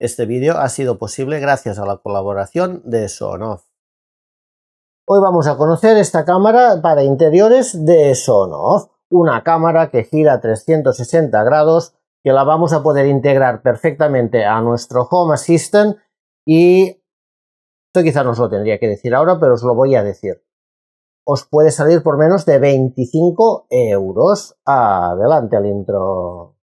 Este vídeo ha sido posible gracias a la colaboración de Sonoff. Hoy vamos a conocer esta cámara para interiores de Sonoff, una cámara que gira 360 grados que la vamos a poder integrar perfectamente a nuestro Home Assistant y esto quizás no os lo tendría que decir ahora, pero os lo voy a decir. Os puede salir por menos de 25 euros. Adelante al intro.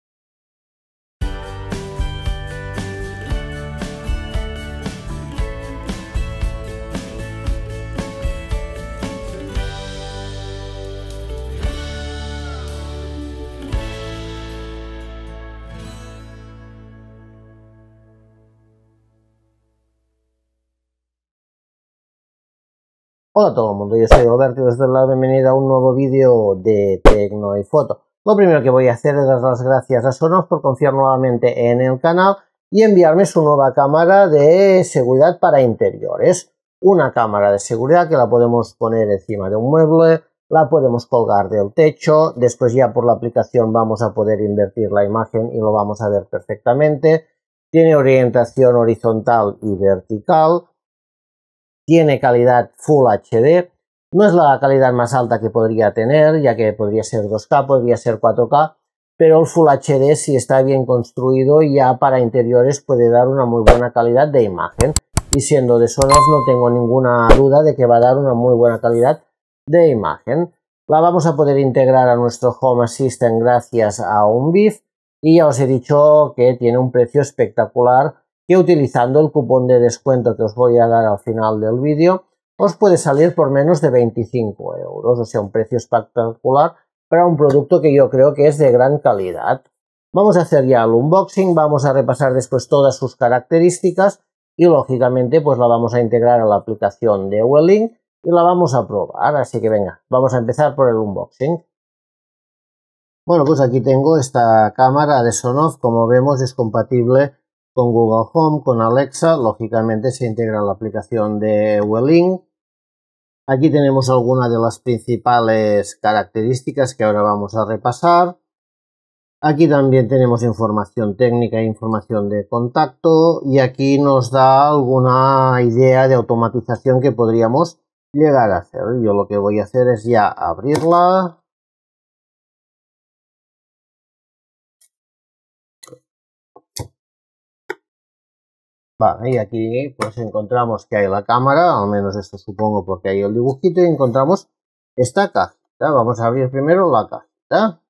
Hola a todo el mundo, yo soy Roberto y os doy la bienvenida a un nuevo vídeo de Tecno y Foto. Lo primero que voy a hacer es dar las gracias a Sonos por confiar nuevamente en el canal y enviarme su nueva cámara de seguridad para interiores. Una cámara de seguridad que la podemos poner encima de un mueble, la podemos colgar del techo, después ya por la aplicación vamos a poder invertir la imagen y lo vamos a ver perfectamente. Tiene orientación horizontal y vertical tiene calidad Full HD, no es la calidad más alta que podría tener, ya que podría ser 2K, podría ser 4K, pero el Full HD si está bien construido ya para interiores puede dar una muy buena calidad de imagen. Y siendo de sonos no tengo ninguna duda de que va a dar una muy buena calidad de imagen. La vamos a poder integrar a nuestro Home Assistant gracias a un BIF y ya os he dicho que tiene un precio espectacular que utilizando el cupón de descuento que os voy a dar al final del vídeo, os puede salir por menos de 25 euros, o sea, un precio espectacular para un producto que yo creo que es de gran calidad. Vamos a hacer ya el unboxing, vamos a repasar después todas sus características y lógicamente pues la vamos a integrar a la aplicación de Welling y la vamos a probar, así que venga, vamos a empezar por el unboxing. Bueno, pues aquí tengo esta cámara de Sonoff, como vemos es compatible con Google Home, con Alexa, lógicamente se integra la aplicación de Welling. Aquí tenemos algunas de las principales características que ahora vamos a repasar. Aquí también tenemos información técnica e información de contacto y aquí nos da alguna idea de automatización que podríamos llegar a hacer. Yo lo que voy a hacer es ya abrirla, y aquí pues encontramos que hay la cámara, al menos esto supongo porque hay el dibujito, y encontramos esta cajita. Vamos a abrir primero la cajita.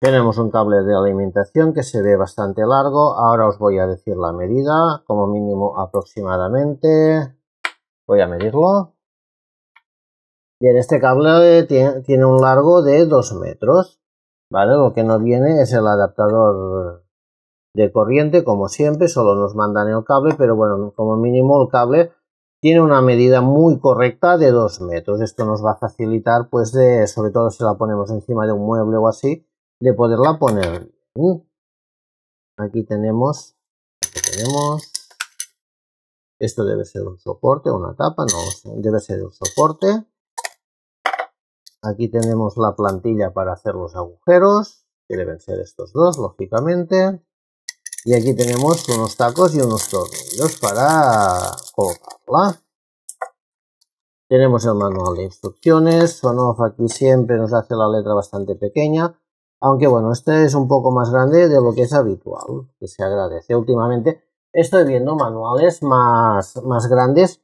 Tenemos un cable de alimentación que se ve bastante largo. Ahora os voy a decir la medida, como mínimo aproximadamente. Voy a medirlo. Bien, este cable tiene un largo de 2 metros. ¿vale? Lo que nos viene es el adaptador de corriente, como siempre, solo nos mandan el cable, pero bueno, como mínimo el cable tiene una medida muy correcta de 2 metros. Esto nos va a facilitar, pues, de, sobre todo si la ponemos encima de un mueble o así, de poderla poner. Aquí tenemos, aquí tenemos, esto debe ser un soporte, una tapa, no, debe ser un soporte. Aquí tenemos la plantilla para hacer los agujeros, que deben ser estos dos, lógicamente. Y aquí tenemos unos tacos y unos tornillos para colocarla. Tenemos el manual de instrucciones. Sonoff aquí siempre nos hace la letra bastante pequeña. Aunque bueno, este es un poco más grande de lo que es habitual, que se agradece. Últimamente estoy viendo manuales más, más grandes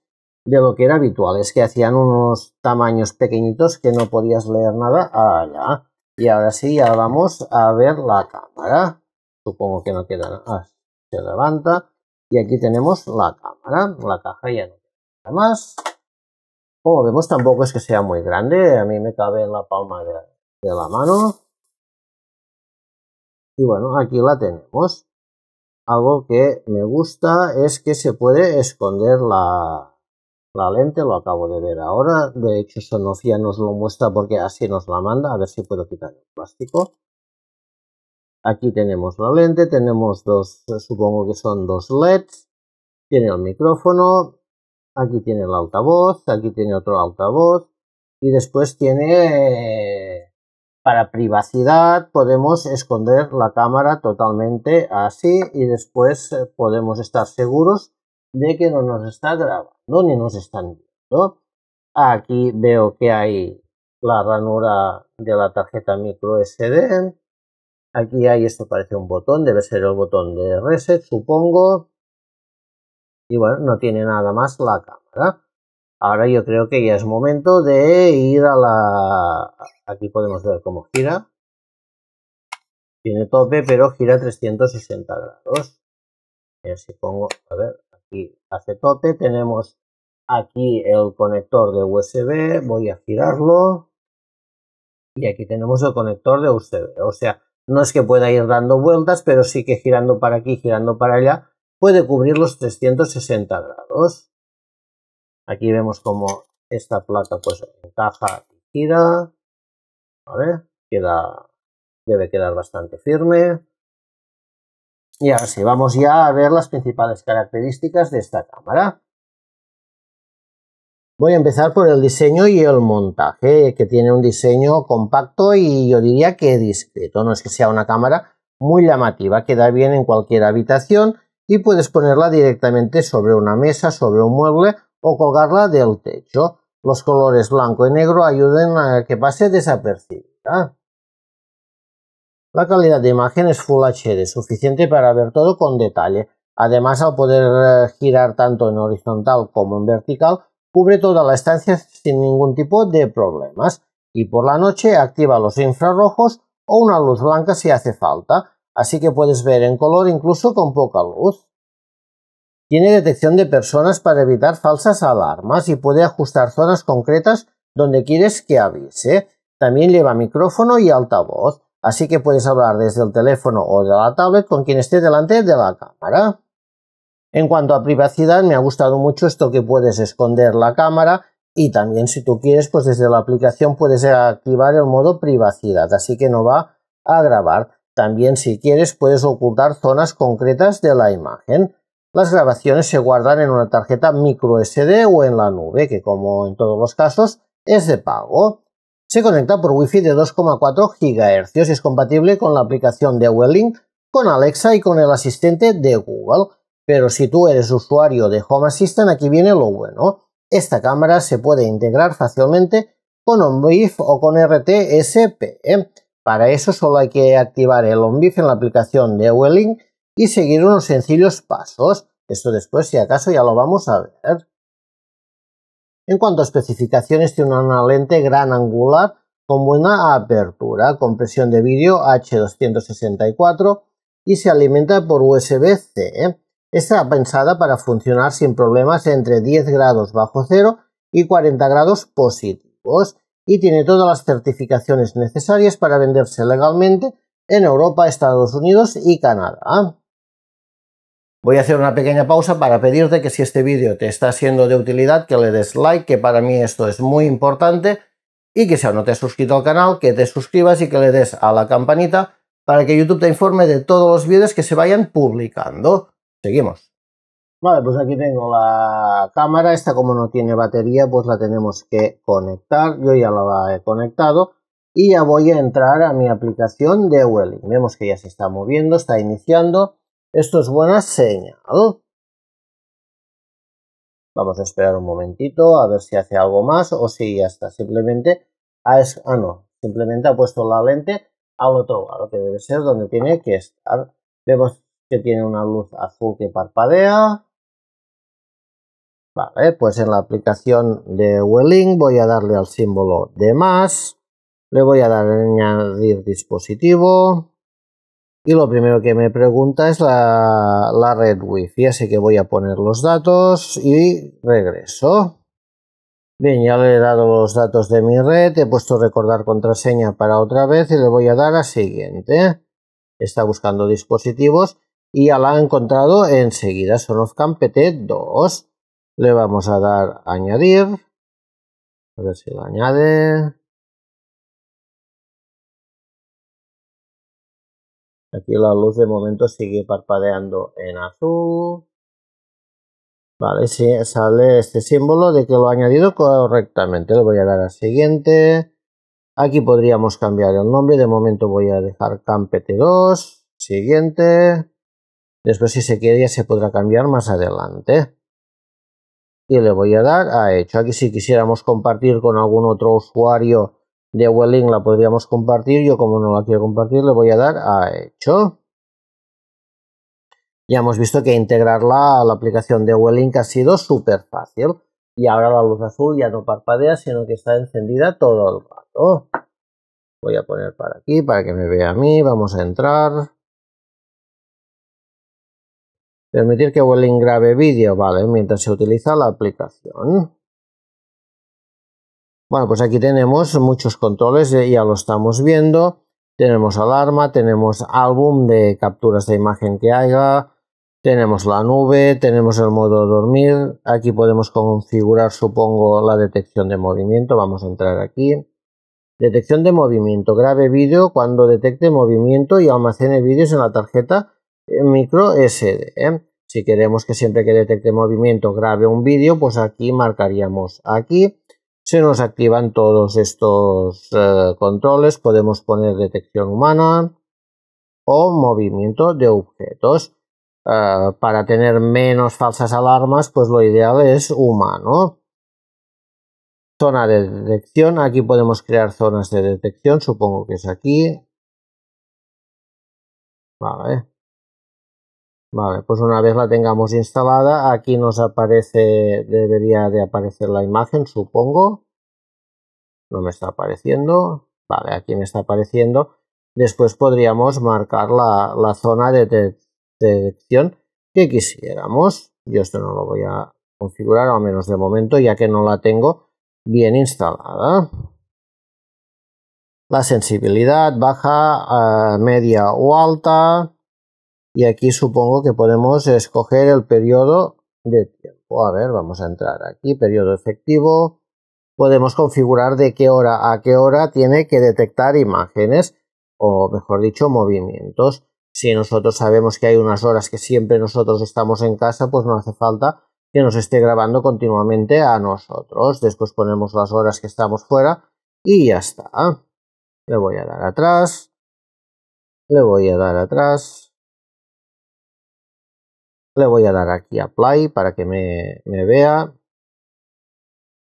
de lo que era habitual. Es que hacían unos tamaños pequeñitos que no podías leer nada allá. Y ahora sí, ya vamos a ver la cámara. Supongo que no queda nada. Ah, se levanta. Y aquí tenemos la cámara. La caja ya no queda más. Como vemos, tampoco es que sea muy grande. A mí me cabe en la palma de la mano. Y bueno, aquí la tenemos. Algo que me gusta es que se puede esconder la, la lente, lo acabo de ver ahora. De hecho, Sonofia nos lo muestra porque así nos la manda. A ver si puedo quitar el plástico. Aquí tenemos la lente, tenemos dos, supongo que son dos LEDs. Tiene el micrófono, aquí tiene el altavoz, aquí tiene otro altavoz. Y después tiene, para privacidad, podemos esconder la cámara totalmente así y después eh, podemos estar seguros de que no nos está grabando ni nos están viendo. Aquí veo que hay la ranura de la tarjeta micro SD. Aquí hay esto, parece un botón, debe ser el botón de reset, supongo. Y bueno, no tiene nada más la cámara. Ahora yo creo que ya es momento de ir a la... Aquí podemos ver cómo gira. Tiene tope, pero gira 360 grados. si pongo... A ver, hace tope, tenemos aquí el conector de USB, voy a girarlo y aquí tenemos el conector de USB, o sea, no es que pueda ir dando vueltas, pero sí que girando para aquí, girando para allá, puede cubrir los 360 grados. Aquí vemos como esta placa pues encaja y gira, ¿vale? Queda, debe quedar bastante firme. Y ahora sí, vamos ya a ver las principales características de esta cámara. Voy a empezar por el diseño y el montaje, que tiene un diseño compacto y yo diría que discreto. No es que sea una cámara muy llamativa, queda bien en cualquier habitación y puedes ponerla directamente sobre una mesa, sobre un mueble o colgarla del techo. Los colores blanco y negro ayudan a que pase desapercibida. La calidad de imagen es Full HD, suficiente para ver todo con detalle. Además, al poder eh, girar tanto en horizontal como en vertical, cubre toda la estancia sin ningún tipo de problemas. Y por la noche activa los infrarrojos o una luz blanca si hace falta, así que puedes ver en color incluso con poca luz. Tiene detección de personas para evitar falsas alarmas y puede ajustar zonas concretas donde quieres que avise. También lleva micrófono y altavoz así que puedes hablar desde el teléfono o de la tablet con quien esté delante de la cámara. En cuanto a privacidad, me ha gustado mucho esto que puedes esconder la cámara y también si tú quieres, pues desde la aplicación puedes activar el modo privacidad, así que no va a grabar. También si quieres puedes ocultar zonas concretas de la imagen. Las grabaciones se guardan en una tarjeta micro SD o en la nube, que como en todos los casos es de pago. Se conecta por Wi-Fi de 2,4 GHz y es compatible con la aplicación de Welling con Alexa y con el asistente de Google. Pero si tú eres usuario de Home Assistant, aquí viene lo bueno. Esta cámara se puede integrar fácilmente con OnBeef o con RTSP. ¿eh? Para eso solo hay que activar el OnBeef en la aplicación de Welling y seguir unos sencillos pasos. Esto después, si acaso, ya lo vamos a ver. En cuanto a especificaciones, tiene una lente gran angular con buena apertura, compresión de vídeo H264 y se alimenta por USB-C. ¿eh? Está pensada para funcionar sin problemas entre 10 grados bajo cero y 40 grados positivos y tiene todas las certificaciones necesarias para venderse legalmente en Europa, Estados Unidos y Canadá. Voy a hacer una pequeña pausa para pedirte que si este vídeo te está siendo de utilidad, que le des like, que para mí esto es muy importante, y que si aún no te has suscrito al canal, que te suscribas y que le des a la campanita para que YouTube te informe de todos los vídeos que se vayan publicando. Seguimos. Vale, pues aquí tengo la cámara. Esta como no tiene batería, pues la tenemos que conectar. Yo ya la he conectado. Y ya voy a entrar a mi aplicación de Welling. Vemos que ya se está moviendo, está iniciando. Esto es buena señal. Vamos a esperar un momentito a ver si hace algo más o si ya está. Simplemente, ha ah, simplemente ha puesto la lente al otro lado, que debe ser donde tiene que estar. Vemos que tiene una luz azul que parpadea. Vale, pues en la aplicación de Welling voy a darle al símbolo de más. Le voy a dar a añadir dispositivo. Y lo primero que me pregunta es la, red wifi. Ya sé que voy a poner los datos y regreso. Bien, ya le he dado los datos de mi red, he puesto recordar contraseña para otra vez y le voy a dar a siguiente. Está buscando dispositivos y ya la ha encontrado enseguida, Sonofcam PT2. Le vamos a dar a añadir. A ver si lo añade. Aquí la luz de momento sigue parpadeando en azul. Vale, sí, sale este símbolo de que lo ha añadido correctamente. Le voy a dar a siguiente. Aquí podríamos cambiar el nombre. De momento voy a dejar CampT2. Siguiente. Después si se quiere ya se podrá cambiar más adelante. Y le voy a dar a hecho. Aquí si quisiéramos compartir con algún otro usuario de Welling la podríamos compartir. Yo como no la quiero compartir le voy a dar a hecho. Ya hemos visto que integrarla a la aplicación de Welling ha sido súper fácil. Y ahora la luz azul ya no parpadea, sino que está encendida todo el rato. Voy a poner para aquí, para que me vea a mí. Vamos a entrar. Permitir que Welling grabe vídeo, vale, mientras se utiliza la aplicación. Bueno, pues aquí tenemos muchos controles, eh, ya lo estamos viendo. Tenemos alarma, tenemos álbum de capturas de imagen que haya, tenemos la nube, tenemos el modo dormir. Aquí podemos configurar, supongo, la detección de movimiento. Vamos a entrar aquí. Detección de movimiento. Grabe vídeo cuando detecte movimiento y almacene vídeos en la tarjeta eh, micro SD. ¿eh? Si queremos que siempre que detecte movimiento grabe un vídeo, pues aquí marcaríamos aquí se nos activan todos estos eh, controles. Podemos poner detección humana o movimiento de objetos. Eh, para tener menos falsas alarmas, pues lo ideal es humano. Zona de detección. Aquí podemos crear zonas de detección. Supongo que es aquí. Vale. Vale, pues una vez la tengamos instalada, aquí nos aparece, debería de aparecer la imagen, supongo. No me está apareciendo. Vale, aquí me está apareciendo. Después podríamos marcar la, zona de, detección que quisiéramos. Yo esto no lo voy a configurar, al menos de momento, ya que no la tengo bien instalada. La sensibilidad baja, eh, media o alta y aquí supongo que podemos escoger el periodo de tiempo. A ver, vamos a entrar aquí, periodo efectivo. Podemos configurar de qué hora a qué hora tiene que detectar imágenes o, mejor dicho, movimientos. Si nosotros sabemos que hay unas horas que siempre nosotros estamos en casa, pues no hace falta que nos esté grabando continuamente a nosotros. Después ponemos las horas que estamos fuera y ya está. Le voy a dar atrás. Le voy a dar atrás le voy a dar aquí a play para que me, vea.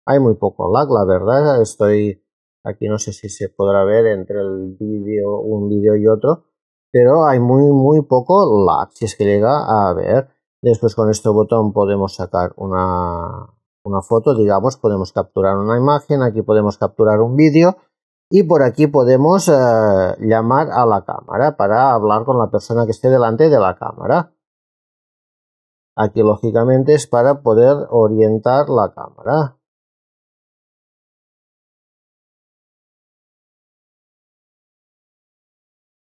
Hay muy poco lag, la verdad. Estoy aquí no sé si se podrá ver entre el vídeo, un vídeo y otro, pero hay muy, muy poco lag, si es que llega a ver. Después con este botón podemos sacar una, una foto, digamos, podemos capturar una imagen, aquí podemos capturar un vídeo y por aquí podemos eh, llamar a la cámara para hablar con la persona que esté delante de la cámara. Aquí lógicamente es para poder orientar la cámara.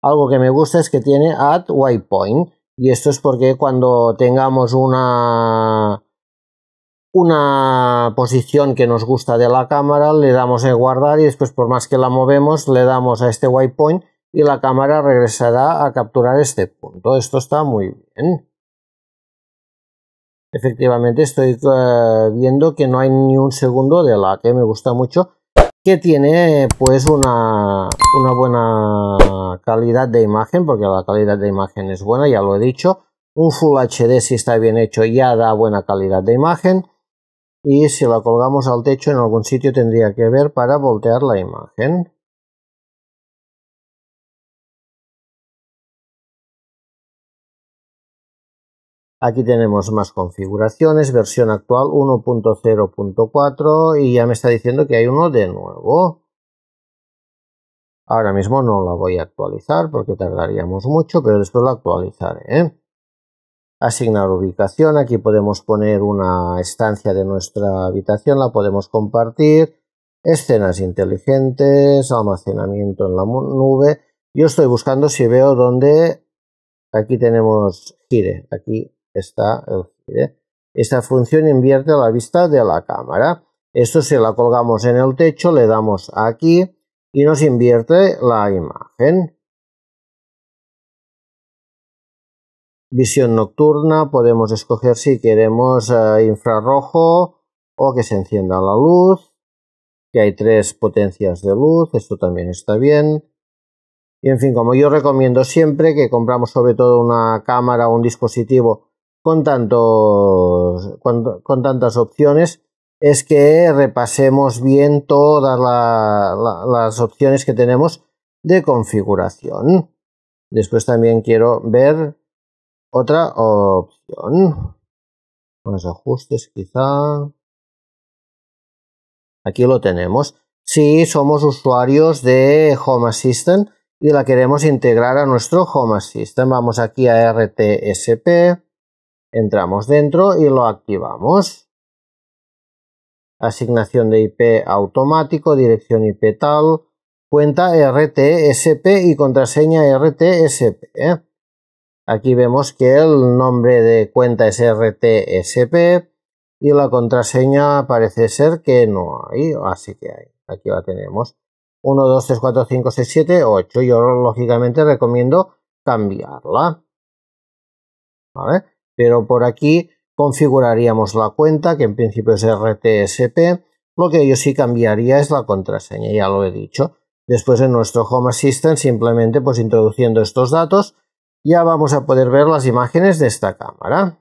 Algo que me gusta es que tiene Add Waypoint y esto es porque cuando tengamos una, una posición que nos gusta de la cámara, le damos en guardar y después por más que la movemos le damos a este waypoint y la cámara regresará a capturar este punto. Esto está muy bien. Efectivamente, estoy viendo que no hay ni un segundo de la que me gusta mucho, que tiene pues una, una buena calidad de imagen, porque la calidad de imagen es buena, ya lo he dicho. Un Full HD si está bien hecho ya da buena calidad de imagen. Y si la colgamos al techo en algún sitio tendría que ver para voltear la imagen. Aquí tenemos más configuraciones, versión actual 1.0.4 y ya me está diciendo que hay uno de nuevo. Ahora mismo no la voy a actualizar porque tardaríamos mucho, pero después la actualizaré. Asignar ubicación, aquí podemos poner una estancia de nuestra habitación, la podemos compartir. Escenas inteligentes, almacenamiento en la nube. Yo estoy buscando si veo dónde... Aquí tenemos gire, aquí ¿eh? Esta función invierte la vista de la cámara. Esto se la colgamos en el techo, le damos aquí y nos invierte la imagen. Visión nocturna, podemos escoger si queremos eh, infrarrojo o que se encienda la luz, que hay tres potencias de luz, esto también está bien. Y en fin, como yo recomiendo siempre que compramos sobre todo una cámara o un dispositivo con, tantos, con, tantas opciones es que repasemos bien todas las opciones que tenemos de configuración. Después también quiero ver otra opción. Los ajustes quizá. Aquí lo tenemos. Si somos usuarios de Home Assistant y la queremos integrar a nuestro Home Assistant, vamos aquí a RTSP Entramos dentro y lo activamos. Asignación de IP automático, dirección IP tal, cuenta RTSP y contraseña RTSP. ¿eh? Aquí vemos que el nombre de cuenta es RTSP y la contraseña parece ser que no hay, así que hay. Aquí la tenemos. 1, 2, 3, 4, 5, 6, 7, 8. Yo lógicamente recomiendo cambiarla. ¿Vale? pero por aquí configuraríamos la cuenta, que en principio es RTSP. Lo que yo sí cambiaría es la contraseña, ya lo he dicho. Después en nuestro Home Assistant, simplemente pues introduciendo estos datos, ya vamos a poder ver las imágenes de esta cámara.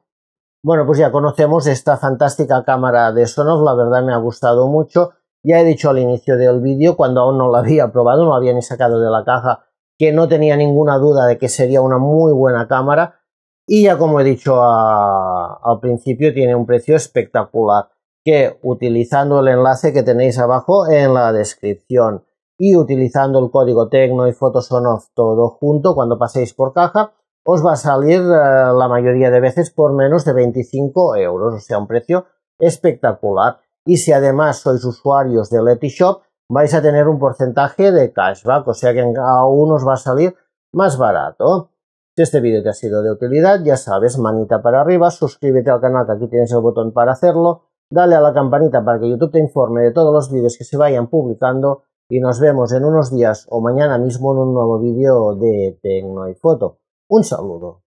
Bueno, pues ya conocemos esta fantástica cámara de Sonos, la verdad me ha gustado mucho. Ya he dicho al inicio del vídeo, cuando aún no la había probado, no la había ni sacado de la caja, que no tenía ninguna duda de que sería una muy buena cámara y ya como he dicho al principio, tiene un precio espectacular que utilizando el enlace que tenéis abajo en la descripción y utilizando el código Tecno y Photosonoff todo junto cuando paséis por caja, os va a salir eh, la mayoría de veces por menos de 25 euros, o sea, un precio espectacular. Y si además sois usuarios de Leti Shop, vais a tener un porcentaje de cashback, o sea que aún os va a salir más barato. Si este vídeo te ha sido de utilidad, ya sabes, manita para arriba, suscríbete al canal que aquí tienes el botón para hacerlo, dale a la campanita para que YouTube te informe de todos los vídeos que se vayan publicando y nos vemos en unos días o mañana mismo en un nuevo vídeo de Tecno y Foto. Un saludo.